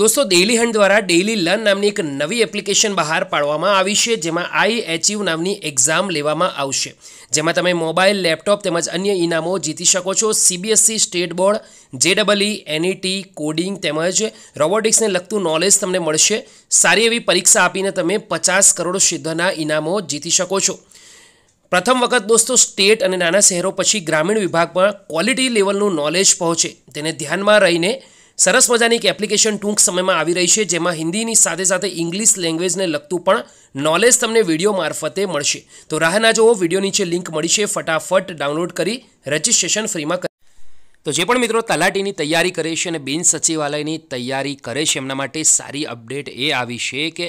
દોસ્તો Dailyhunt દ્વારા daily learn નામની એક નવી એપ્લિકેશન બહાર પાડવામાં આવી છે જેમાં આઈ એચિવ નામની એક્ઝામ લેવામાં આવશે જેમાં તમે મોબાઈલ લેપટોપ તેમજ અન્ય ઇનામો જીતી શકો છો સીબીએસસી સ્ટેટ બોર્ડ જેડબલઈ એનઈટી કોડિંગ તેમજ રોબોટિક્સને લગતું નોલેજ તમને મળશે સારી એવી પરીક્ષા આપીને તમે પચાસ કરોડ સિદ્ધના ઇનામો જીતી શકો છો પ્રથમ વખત દોસ્તો સ્ટેટ અને નાના શહેરો પછી ગ્રામીણ વિભાગમાં ક્વોલિટી લેવલનું નોલેજ પહોંચે તેને ધ્યાનમાં રહીને સરસ મજાની એક એપ્લિકેશન ટૂંક સમયમાં આવી રહી છે જેમાં હિન્દીની સાથે સાથે ઇંગ્લિશ લેંગ્વેજને લગતું પણ નોલેજ તમને વિડીયો મારફતે મળશે તો રાહ ના જુઓ વિડીયો નીચે લિંક મળી છે ફટાફટ ડાઉનલોડ કરી રજિસ્ટ્રેશન ફ્રીમાં તો જે પણ મિત્રો તલાટીની તૈયારી કરે છે અને બિન સચિવાલયની તૈયારી કરે છે એમના માટે સારી અપડેટ એ આવી છે કે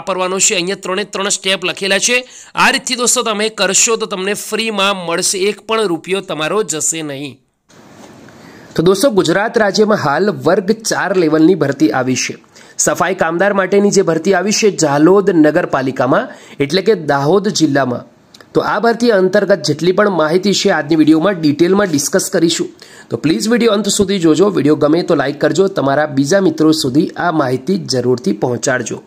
વાપરવાનો છે અહીંયા ત્રણે ત્રણ સ્ટેપ લખેલા છે આ રીતથી દોસ્તો તમે કરશો તો તમને ફ્રીમાં મળશે એક પણ રૂપિયો તમારો જશે નહીં તો દોસ્તો ગુજરાત રાજ્યમાં હાલ વર્ગ ચાર લેવલની ભરતી આવી છે સફાઈ કામદાર માટેની જે ભરતી આવી છે ઝાલોદ નગરપાલિકામાં એટલે કે દાહોદ જિલ્લામાં તો આ ભરતી અંતર્ગત જેટલી પણ માહિતી છે આજની વિડીયોમાં ડિટેલમાં ડિસ્કસ કરીશું તો પ્લીઝ વિડીયો અંત સુધી જોજો વિડીયો ગમે તો લાઇક કરજો તમારા બીજા મિત્રો સુધી આ માહિતી જરૂરથી પહોંચાડજો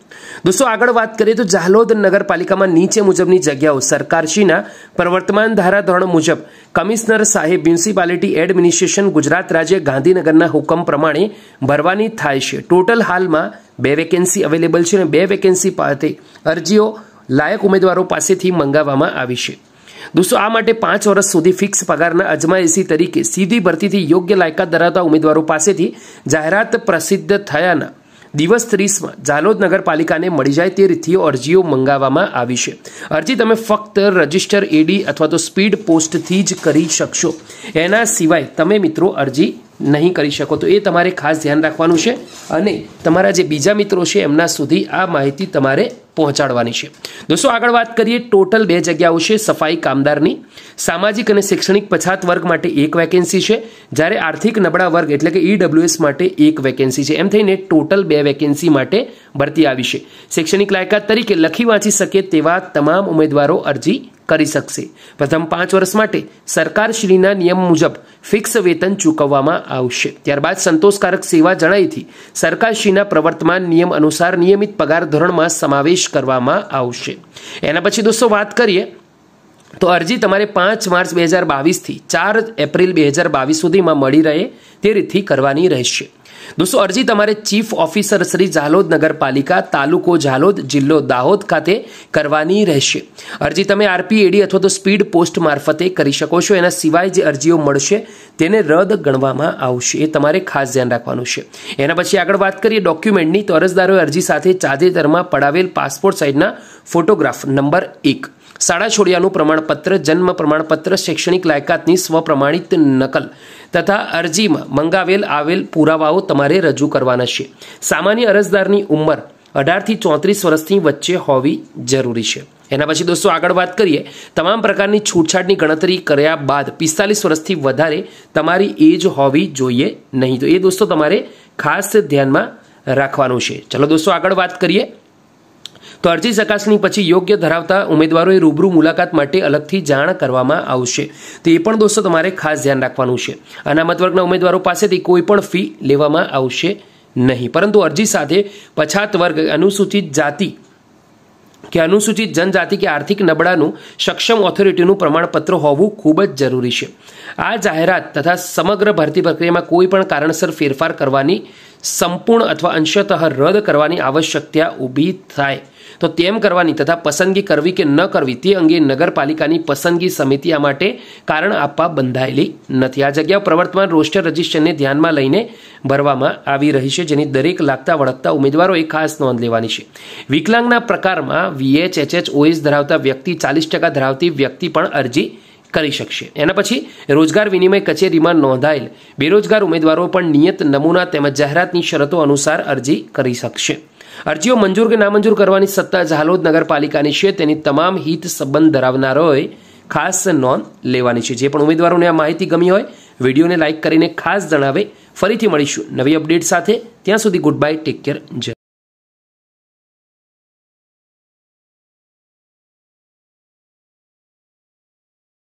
દોસ્તો આગળ વાત કરીએ તો જાલોદ નગરપાલિકામાં નીચે મુજબની જગ્યાઓ સરકારશ્રીના પ્રવર્તમાન ધારાધોરણ મુજબ કમિશનર સાહેબ મ્યુનિસિપાલિટી એડમિનિસ્ટ્રેશન ગુજરાત રાજ્ય ગાંધીનગરના હુકમ પ્રમાણે ભરવાની થાય છે ટોટલ હાલમાં બે વેકેન્સી અવેલેબલ છે અને બે વેકેન્સી પાસે અરજીઓ લાયક ઉમેદવારો પાસેથી મંગાવવામાં આવી છે દોસ્તો આ માટે પાંચ વર્ષ સુધી ફિક્સ પગારના અજમાયશી તરીકે સીધી ભરતીથી યોગ્ય લાયકાત ધરાવતા ઉમેદવારો પાસેથી જાહેરાત પ્રસિદ્ધ થયાના દિવસ ત્રીસમાં જાલોદ નગરપાલિકાને મળી જાય તે રીતથી અરજીઓ મંગાવવામાં આવી છે અરજી તમે ફક્ત રજિસ્ટર એડી અથવા તો સ્પીડ પોસ્ટથી જ કરી શકશો એના સિવાય તમે મિત્રો અરજી નહીં કરી શકો તો એ તમારે ખાસ ધ્યાન રાખવાનું છે અને તમારા જે બીજા મિત્રો છે એમના સુધી આ માહિતી તમારે પહોંચાડવાની છે દોસ્તો આગળ વાત કરીએ ટોટલ બે જગ્યાઓ છે સફાઈ કામદારની સામાજિક અને શૈક્ષણિક પછાત વર્ગ માટે એક વેકેન્સી છે જ્યારે આર્થિક નબળા વર્ગ એટલે કે ઈડબ્લ્યુએસ e માટે એક વેકેન્સી છે એમ થઈને ટોટલ બે વેકેન્સી માટે ભરતી આવી છે શૈક્ષણિક લાયકાત તરીકે લખી વાંચી શકે તેવા તમામ ઉમેદવારો અરજી કરી શકશે પ્રથમ પાંચ વર્ષ માટે સરકારશ્રીના નિયમ મુજબ ફિક્સ વેતન ચૂકવવામાં આવશે ત્યારબાદ સંતોષકારક સેવા જણાઈથી સરકારશ્રીના પ્રવર્તમાન નિયમ અનુસાર નિયમિત પગાર ધોરણમાં સમાવેશ કરવામાં આવશે એના પછી દોસ્તો વાત કરીએ તો અરજી તમારે પાંચ માર્ચ બે હજાર બાવીસથી ચાર એપ્રિલ બે હજાર બાવીસ સુધીમાં મળી રહે તે રીતથી કરવાની રહેશે દોસ્તો અરજી તમારે ચીફ ઓફિસર શ્રી ઝાલોદ નગરપાલિકા તાલુકો ઝાલોદ જિલ્લો દાહોદ ખાતે કરવાની રહેશે અરજી તમે આરપીએડી અથવા તો સ્પીડ પોસ્ટ મારફતે કરી શકો છો એના સિવાય જે અરજીઓ મળશે તેને રદ ગણવામાં આવશે એ તમારે ખાસ ધ્યાન રાખવાનું છે એના પછી આગળ વાત કરીએ ડોક્યુમેન્ટની તો અરજદારોએ અરજી સાથે તાજેતરમાં પડાવેલ પાસપોર્ટ સાઇઝના ફોટોગ્રાફ નંબર એક શાળા છોડ્યાનું પ્રમાણપત્ર જન્મ પ્રમાણપત્ર શૈક્ષણિક લાયકાતની સ્વપ્રમાણિત નકલ તથા અરજીમાં મંગાવેલ આવેલ પુરાવાઓ તમારે રજૂ કરવાના છે સામાન્ય અરજદારની ઉંમર અઢારથી ચોત્રીસ વર્ષની વચ્ચે હોવી જરૂરી છે એના પછી દોસ્તો આગળ વાત કરીએ તમામ પ્રકારની છૂટછાટની ગણતરી કર્યા બાદ પિસ્તાલીસ વર્ષથી વધારે તમારી એજ હોવી જોઈએ નહીં તો એ દોસ્તો તમારે ખાસ ધ્યાનમાં રાખવાનું છે ચલો દોસ્તો આગળ વાત કરીએ તો અરજી ચકાસણી પછી યોગ્ય ધરાવતા ઉમેદવારોએ રૂબરૂ મુલાકાત માટે અલગથી જાણ કરવામાં આવશે તો એ પણ દોસ્તો તમારે ખાસ ધ્યાન રાખવાનું છે અનામત વર્ગના ઉમેદવારો પાસેથી કોઈપણ ફી લેવામાં આવશે નહીં પરંતુ અરજી સાથે પછાત વર્ગ અનુસૂચિત જાતિ કે અનુસૂચિત જનજાતિ કે આર્થિક નબળાનું સક્ષમ ઓથોરિટીનું પ્રમાણપત્ર હોવું ખૂબ જ જરૂરી છે આ જાહેરાત તથા સમગ્ર ભરતી પ્રક્રિયામાં કોઈ પણ કારણસર ફેરફાર કરવાની સંપૂર્ણ અથવા અંશતઃ રદ કરવાની આવશ્યકતા ઊભી થાય તો તેમ કરવાની તથા પસંદગી કરવી કે ન કરવી તે અંગે નગરપાલિકાની પસંદગી સમિતિ આ માટે કારણ આપવા બંધાયેલી નથી આ જગ્યા પ્રવર્તમાન રોસ્ટર રજિસ્ટ્રેશનને ધ્યાનમાં લઈને ભરવામાં આવી રહી છે જેની દરેક લાગતા વળગતા ઉમેદવારોએ ખાસ નોંધ લેવાની છે વિકલાંગના પ્રકારમાં વીએચ એચએચ ઓએસ ધરાવતા વ્યક્તિ ચાલીસ ટકા ધરાવતી વ્યક્તિ પણ અરજી કરી શકશે એના પછી રોજગાર વિનિમય કચેરીમાં નોંધાયેલ બેરોજગાર ઉમેદવારો પણ નિયત નમૂના તેમજ જાહેરાતની શરતો અનુસાર અરજી કરી શકશે અરજીઓ મંજૂર કે નામંજૂર કરવાની સત્તા ઝાલોદ નગરપાલિકાની છે તેની તમામ હિત સંબંધ ધરાવનારોએ ખાસ નોંધ લેવાની છે જે પણ ઉમેદવારોને આ માહિતી ગમી હોય વિડીયોને લાઇક કરીને ખાસ જણાવે ફરીથી મળીશું નવી અપડેટ સાથે ત્યાં સુધી ગુડ બાય ટેક કેર જય